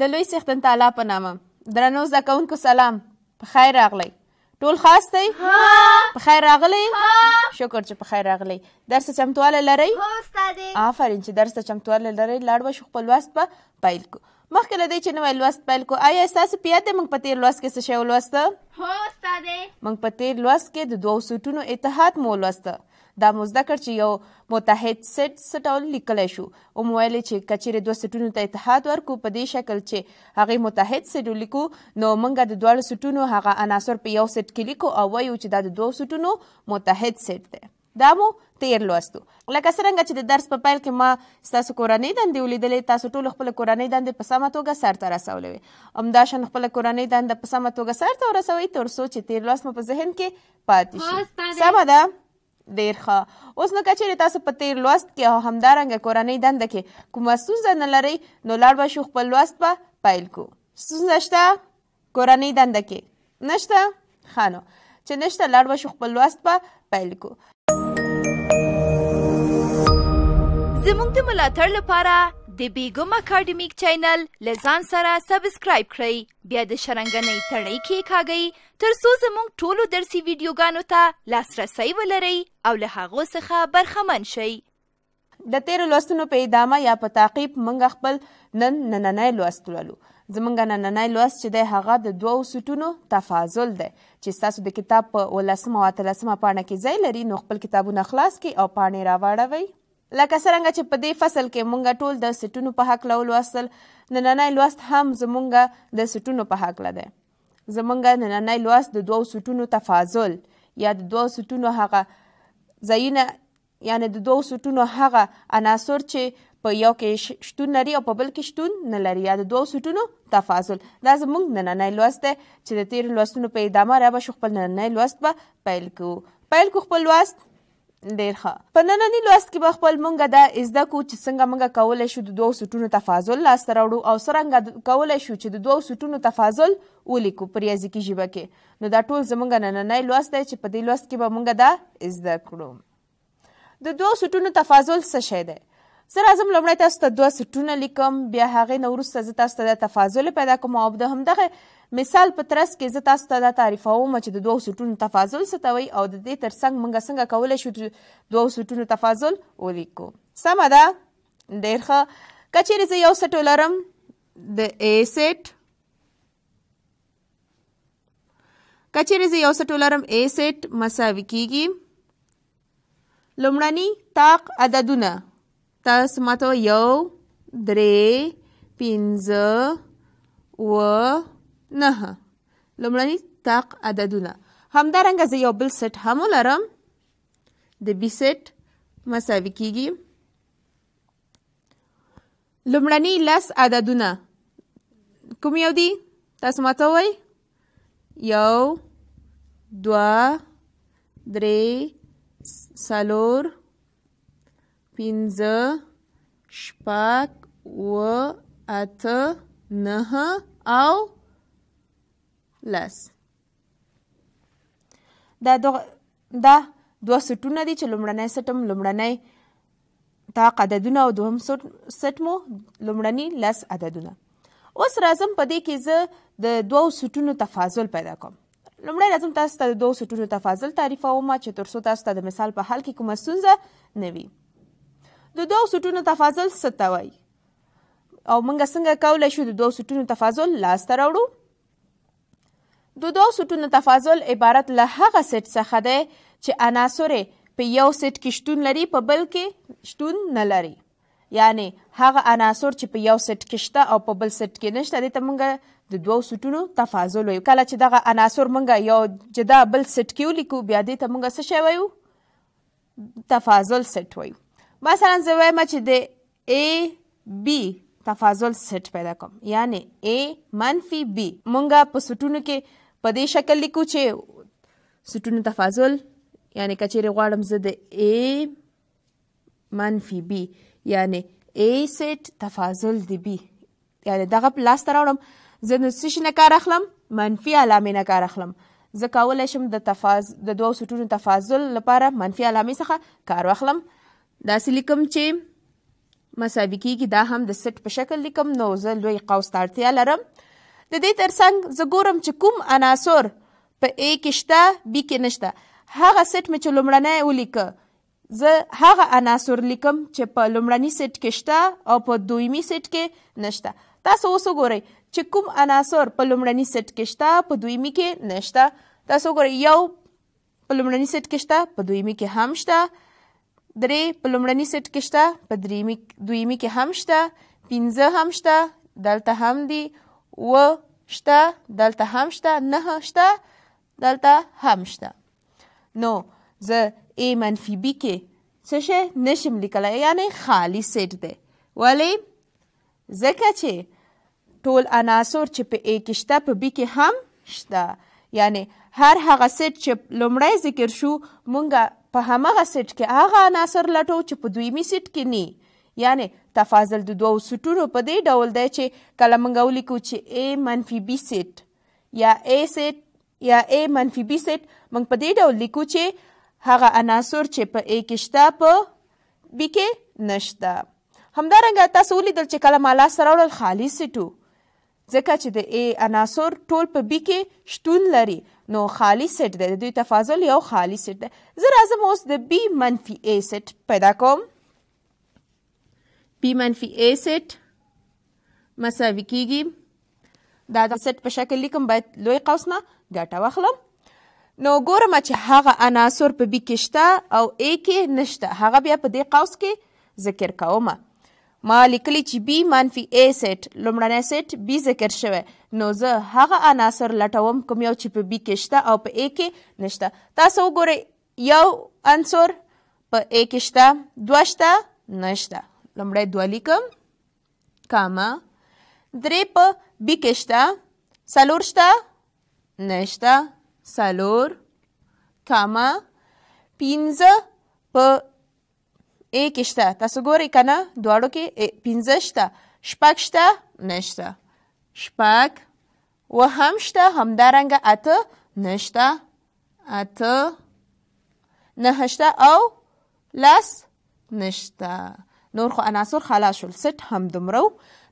د لوی څښتن تعالی په نامه درنو زده کوونکو سلام په خیر راغلی ټول خاص دی په خیر راغلی شکر چې په خیر راغلی درس ته چمتوالی لرئ آفرین چې درس ته چمتوالی لرئ لاړ به شو خپل لوست به پیل کړو مخکې له دې چې نوی لوست پیل کړو آیا ستاسو په یاد دی موږ په تېر لوست کې څه شی ولوسته موږ په تېر لوست کې د دوو سوټونو اتحاد مو ولوسته دا مو زده کړ چې یو متحد سټ څه ډول لیکلی شو و مو ویلې چې که چیرې دوه سټونو ته اتحاد ورکړو په دې شکل چې هغې متحد سټ ولیکو نو موږ د دواړو سټونو هغه عناصر په یو سټ کې لیکو او وایو چې دا د دوو سټونو متحد سټ دی دا مو تیر لوستو لکه څنګه چې د درس په پیل کې ما ستاسو کورنۍ دندې ولیدلې تاسو ټول خپل کورنۍ دندې په سمه توګه سرته رسولې همدا شان خپل کورنۍ دنده په سمه توګه سرته ورسوئ تر څو چې تیر لوست مو په ذهن کې پاتې شي سمه ده ډیر ښه اوس نو کچېره تاسو په تیر لوست کې او همدارنګه کورنۍ دنده کې کومه ستونزه نه لرئ نو لاړ به شو خپل لوست به پیل کو ستونزه شته کورنۍ دنده کې نشته ښه نو چې نشته لاړ به شو خپل لوست به پیل کو زموږ د ملاتړ لپاره د بیګم اکیډمیک چینل لزان سره سبسکرایب کړئ بیا د شرنګنۍ تړۍ کې کاږئ تر څو زموږ ټولو درسي ویډیوګانو ته لاسرسی ولرئ او له هغو څخه برخمن شئ د تیر لوستونو په ادامه یا په تعقیب منګ خپل نن نننۍ لوست ولولو زمونږ نننۍ لوست چې دی هغه د دوو سټونو تفاضل دی چې ستاسو د کتاب په ولسمه او اتلسمه پاڼه کې ځای لري نو خپل کتابونه خلاص کړئ او پاڼې راواړوئ لکه څرنګه چې په دې فصل کې مونږ ټول د سټونو په حق لول وصل نننۍ لوست هم زمونږ د سټونو په حق لده زمونږ نننۍ لوست د دوو سټونو تفاضل یا د دوو سټونو هغه ځایونه یعنی د دوو سټونو هغه عناصر چې په یو کې شتون لري او په بل کې شتون نه لري یا د دوو سټونو تفاضل دا زمونږ نننۍ لوست دی چې د تیر لوستونو په ادامه را به شو خپل نننۍ لوست به پیل کوو پیل کو خپل لوست ډیر ښه په نننی لوست کې به خپل مونږه دا زده کو چې څنګه مونږه کولی شو د دوو سټونو تفاضل لاسته راوړو او څرنګه کولی شو چې د دوو سټونو تفاضل ولیکو په ریاضیکي ژبه کې نو دا ټول زمونږ نننی لوست دی چې په دې لوست کې به مونږه دا زده کړو د دوو سټونو تفاضل څه شی دی زه راځم لومړی تاسو ته دوه سټونه لیکم بیا هغې نه وروسته زه تاسو ته دا تفاضل پیدا کوم او د همدغه مثال په ترڅ کې زه تاسو ته دا تعریفوم چې د دوو سټونو تفاضل څه ته وایي او د دې تر څنګ موږ څنګه کولی شو دوو سټونو تفاضل ولیکو سمه ده ډېر ښه که چیرې زه یو سټو لرم د ای سیټ کچېرې زه یو سټو لرم ای سیټ مساوي کیږي لومړني طاق عددونه تاسو ماته یو درې پنځه و نهه لومړني طاق عددونه همدارنګه زه یو بل سټ هم ولرم د بي سټ مساوي کیږي لومړني لس عددونه کوم یو دي تاسو ماته وای یو دوه درې څلور پنځه شپږ اووه اته نهه او لس دا دو دا دوه سټونه دي چې لومړنی سټم لومړنی طاق عددونه او دوهم سټ مو لومړني لس عددونه اوس راځم په دې کې زه د دوو سټونو تفاضل پیدا کوم لومړی راځم تاسو ته د دوو سټونو تفاضل تعریفوم چې تر څو تاسو ته د مثال په حل کې کومه ستونزه نه وي د دوو سټونو تفاضل څه ته وایي او موږ څنګه کولی شو د دوو سټونو تفاضل لاسته راوړو د دوو سټونو تفاضل عبارت له هغه سټ څخه دی چې عناصر په یو سټ کې شتون لري په بل کې شتون نه لري یعنی هغه عناصر چې په یو سټ کې شته او په بل سټ کې نشته دې ته موږ د دوو سټونو تفاضل وایو کله چې دغه عناصر موږ یو جدا بل سټ کې ولیکو بیا دې ته موږ څه شی وایو تفاضل سټ وایو مثلا زه وایم چې د ای بی تفاضل سیټ پیدا کوم یعنی ای منفي بی مونږه په سټونو کې په دې شکل لیکو چې سټونو تفاضل یعنی کچېرې غواړم زه د ای منفي بی یعنی ای سیټ تفاضل د بی یعنی دغه په لاس ته راوړم زه د څه شي نه کار اخلم منفي علامې نه کار اخلم زه کولی شم د تفاض د دوو سټونو تفاضل لپاره منفي علامې څخه کار واخلم داسې لیکم چې مساوي کېږي دا هم د سټ په شکل لیکم نو زه لوی قوس ته اړتیا لرم د دې ترڅنګ زه ګورم چې کوم عناصر په ای کې شته بی کې نشته هغه سټ مې چې لومړنی ولیکه زه هغه عناصر لیکم چې په لومړني سټ کې شته او په دویمي سټ کې نشته تاسو اوس وګورئ چې کوم عناصر په لومړني سټ کې شته په دویمي کې نشته تاسو وګورئ یو په لومړني سټ کې شته په دویمي کې هم شته درې په لومړني سیټ کې شته په دریمي دویمي کې هم شته پنځه هم شته دلته هم دي و شته دلته هم شته نه شته دلته هم شته نو زه ای منفی بی کې څه شی نشم لیکلی یعنی خالی سیټ دی ولې ځکه چې ټول عناصر چې په ای کې شته په بی کې هم شته یعنی هر هغه سیټ چې لومړی ذکر شو مونږ په همغه سیټ کې هغه عناصر لټو چې په دویمي سیټ کې نی یعنی تفاضل د دوو سټونو په دې ډول دی چې کله مونږ ولیکو چې ا منفي بي سیټ یا ا سیټ یا ا منفي بي سیټ مونږ په دې ډول لیکو چې هغه عناصر چې په ا کې شته په بي کې نشته همدارنګه تاسو ولیدل چې کله مالا سره وړل خالي سیټو ځکه چې د ای عناصر ټول په بی کې شتون لري نو خالی سیټ دی د دوی تفاضل یو خالی سیټ دی زه راځم اوس د بی منفي ای سیټ پیدا کوم بی منفي ای سیټ مساوي کیږي دا د سیټ په شکل لیکم باید لوی قوس نه ګټه واخلم نو ګورم چې هغه عناصر په بی کې شته او ای کې نشته هغه بیا په دې قوس کې ذکر کومه ما لیکلی چې بی منفي ا سیټ لومړنی سیټ بی ذکر شوی نو زه هغه عناصر لټوم کوم یو چې په بی کې شته او په ا کې نشته تاسو وګورئ یو عنصر په ا کې شته دوه شته نشته لومړی دوه لیکم کاما درې په بی کې شته څلور شته نشته څلور کاما پنځه په 1 کې شته تاسو ګورئ که نه دواړو کې پنځه شته شپږ شته نشته شپږ وهم شته همدارنګه اته نشته اته نهه شته او لس نشته نور خو عناصر خلاص شول سټ همدومره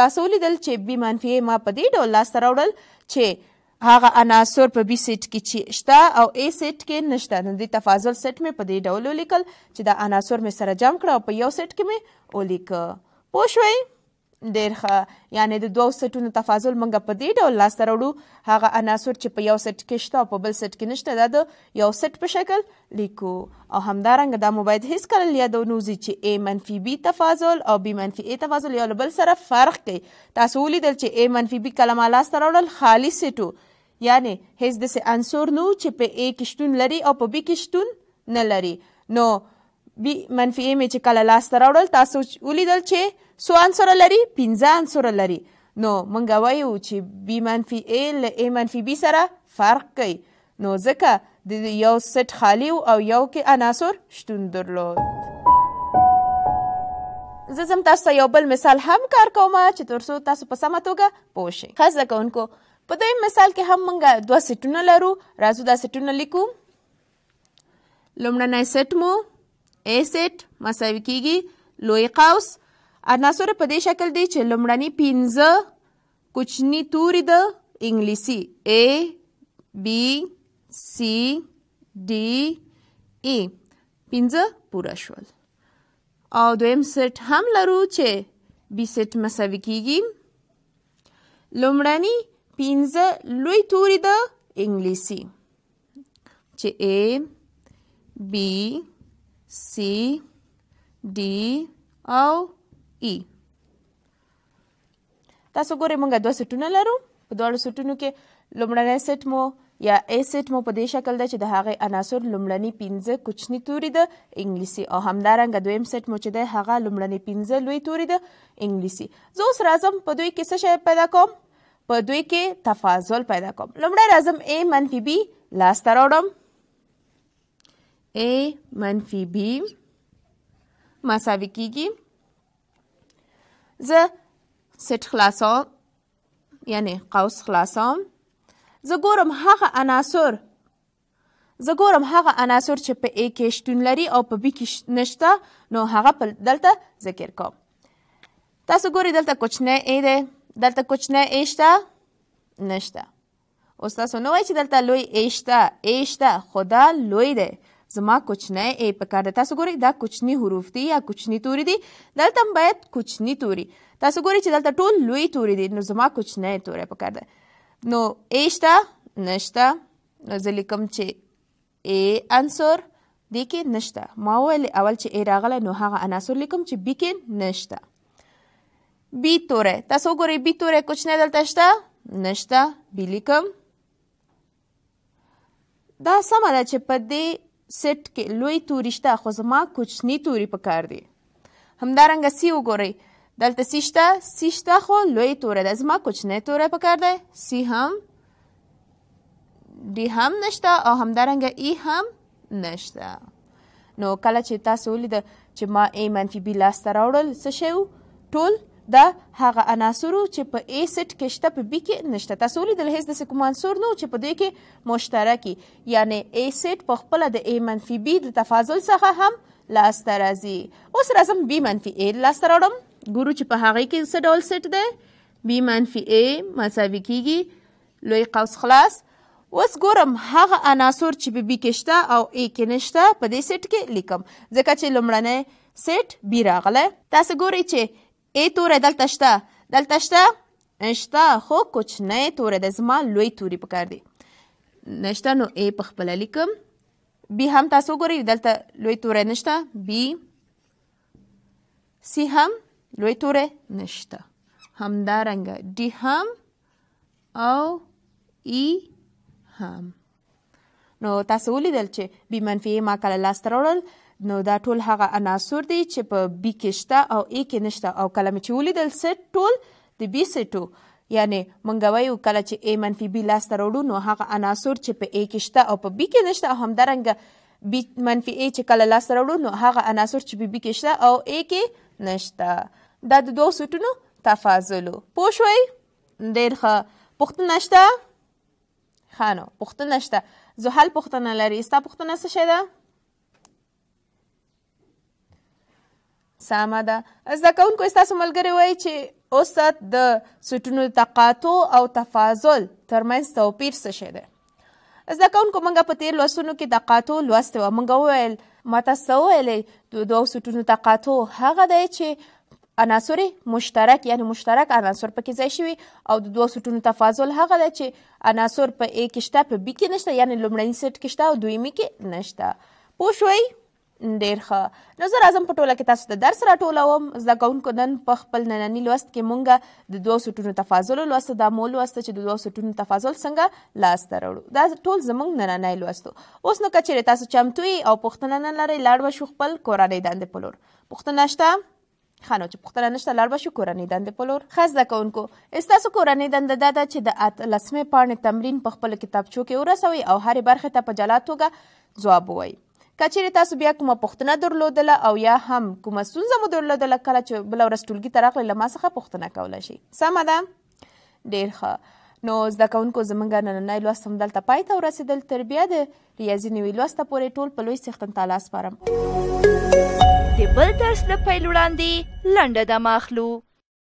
تاسو ولیدل چې بي منفي ما په دې ډول لاسته راوړل چې هغه عناصر په بي سیټ کې چې شته او اي سیټ کې نشته نو د تفاضل سیټ مې په دې ډول ولیکل چې دا عناصر مې سره جمع کړه او په یو سیټ کې مې ولیکه پوه شوئ ډېر ښه یعنی د دوو سټونو تفاضل موږ په دې ډول لاسته راوړو هغه عناصر چې په یو سټ کې شته او په بل سټ کې نشته دا د یو سټ په شکل لیکو او همدارنګه دا مو باید هیڅ کله یادونه وزي چې a منفي b تفاضل او b منفي a تفاضل یو له بل سره فرق کوي تاسو ولیدل چې a منفي b کلمه لاسته راوړل خالي سټو یعنی هیڅ داسې عنصر نو چې په ا کې شتون لري او په بی کې شتون نه لري نو بی منفي ا مې چې کله لاسته راوړل تاسو ولیدل چې څو عنصره لري پنځه عنصره لري نو مونږ وایو چې بی منفي ا له ا منفي بی سره فرق کوي نو ځکه د یو سټ خالی او یو کې عناصر شتون درلود زه زم تاسو یو بل مثال هم کار کوم چې ترڅو تاسو په سمه توګه پوه شئ ښه زده کوونکو په دویم مثال کې هم موږ دوه سیټونه لرو راځو دا سیټونه لیکو لومړنی سیټ مو ا سیټ مساوي کیږي لوی قوس عناصر په دې شکل دي چې لومړنی پنځه کوچني توري د انګلیسي ا بی سی ډي ای پنځه پوره شول او دویم سیټ هم لرو چې بی سیټ مساوي کیږي لومړنی پنځه لوی توري د انګلیسي چې A B C D او E تاسو ګورئ موږ دوه سټونه لرو په دواړو سټونو کې لومړنی سټ مو یا ای سټ مو په دې شکل ده چې د هغې عناصر لومړني پنځه کوچني توري د انګلیسي او همدارنګه دویم سټ مو چې دی هغه لومړني پنځه لوی توري د انګلیسي زه اوس راځم په دوی کې څه شی پیدا کوم په دوی کې تفاضل پیدا کوم لومړی رازم A منفي B لاسته راوړم A منفي B مساوي کیږي زه سټ خلاصوم یعنی قوس خلاصوم زه ګورم هغه عناصر زه ګورم هغه عناصر چې په A کې شتون لري او په B کې نشته نو هغه په دلته ذکر کوم تاسو ګورئ دلته کوچنی A دی دلته کوچنی ای شته نشته اوس تاسو نه وایئ چې دلته لوی ای شته ای شته خو دا لوی دی زما کوچنی ای په کار دی تاسو ګورئ دا کوچني حروف دي یا کوچني توري دي دلته هم باید کوچني توري تاسو ګورئ چې دلته ټول لوی توري دي نو زما کوچنی توری په کار دی نو ای شته نشته نو زه لیکم چې ای عنصر دې کې نشته ما وویل اول چې ای راغلی نو هغه عناصر لیکم چې بي کې نشته بی توره تاسو وګورئ بی توره کوچنی دلته شته نشته بی لیکم دا سمه ده چې په دې سیټ کې لوی توري شته خو زما کوچني توري پکار دي همدارنګه سی وګورئ دلته سی شته سی شته خو لوی توره ده زما کوچنی توری پکار دی سی هم ډي هم نشته او همدارنګه ای هم نشته نو کله چې تاسو ولید چې ما ای منفي بي لاسته راوړل څه شی ټول دا هغه عناصرو چې په ای سیټ کې شته په بی کې نشته تاسو ولیدل هیڅ داسې کوم عنصر نه چې په دوی کې مشترکي یعنی ای سیټ په خپله د ای منفي بی د تفاضل څخه هم لاسته راځي اوس راځم بی منفي ای لاسته راوړم ګورو چې په هغې کې څه ډول سیټ دی بی منفي ای مساوي کیږي لوی قوس خلاص اوس ګورم هغه عناصر چې په بی کې شته او ای کې نشته په دې سیټ کې لیکم ځکه چې لومړنی سیټ بی راغلی تاسو ګورئ چې ای توری دلته شته دلته شته شته خو کوچنی توری دی زما لوی توري پکار دی نشته نو ای په خپله لیکم بی هم تاسو وګورئ دلته لوی توری نشته بی سی هم لوی توری نشته همدارنګه ډي هم او ای هم نو تاسو ولیدل چې بی منفي ما کله لاسته راوړل نو دا ټول هغه عناصر دي چې په بی کې شته او ای کې نشته او کله مې چې ولیدل سټ ټول د بی سټو یعنی مونږ وایو کله چې ای منفي بی لاسته راوړو نو هغه عناصر چې په ای کې شته او په بی کې نشته او همدارنګه بی منفي ای چې کله لاسته راوړو نو هغه عناصر چې په بی کې شته او ای کې نشته دا د دوه سټونو تفاضل پوه شوئ ډېر ښه پوښتنه شته ښه نو پوښتنه شته زحل پوښتنه لري ستا پوښتنه څه شی ده سمه ده زده کوونکو ستاسو ملګری وایي چې اوسط د سټونو تقاطع او تفاضل ترمنځ توپیر څه شی دی زده کوونکو موږ په تیر لوستونو کې تقاطع لوستې وه موږ وویل ماته څه وویلی د دوو سټونو تقاطع هغه دی چې عناصر مشترک یعنی مشترک عناصر پکې ځای شوي او د دوه سټونو تفاضل هغه ده چې عناصر په A کې شته په B کې نشته یعنی لومړني سټ کې شته او دویمي کې نشته پوه شوئ ډیر ښه نو زه راځم په ټوله کې تاسو ته درس راټولوم زده کوونکو نن په خپل نننی لوست کې مونږ د دوو سټونو تفاضل لوست دا مو لوست چې د دوو سټونو تفاضل څنګه لاسته راوړو دا ټول زمونږ نننی لوست اوس نو کچېرې تاسو چمتو او پوښتنه نه لرئ لاړ به شو خپل کورنۍ دندې په لور پوښتنه شته ښه نو چې پوښتنه نشته لاړ به شو کورنۍ دندې په لور ښه زده کوونکو ستاسو کورنۍ دنده دا ده چې د اتلسمې پاڼې تمرین په خپلو کتابچو کې ورسوئ او هرې برخې ته په جلا توګه ځواب ووایئ کچېرې تاسو بیا کومه پوښتنه درلودله او یا هم کومه ستونزه مو درلودله کله چې بله ورځ ټولګي ته راغلئ له ما څخه پوښتنه کولی شئ سمه ده ډېر ښه نو زده کوونکو زموږ نننی لوست همدلته پای ته ورسېدل تر بیا د ریاضي نوي لوسته پورې ټول په لوی څښتن تعالی سپارم د بل درس د پیل وړاندې لنډه دمه اخلو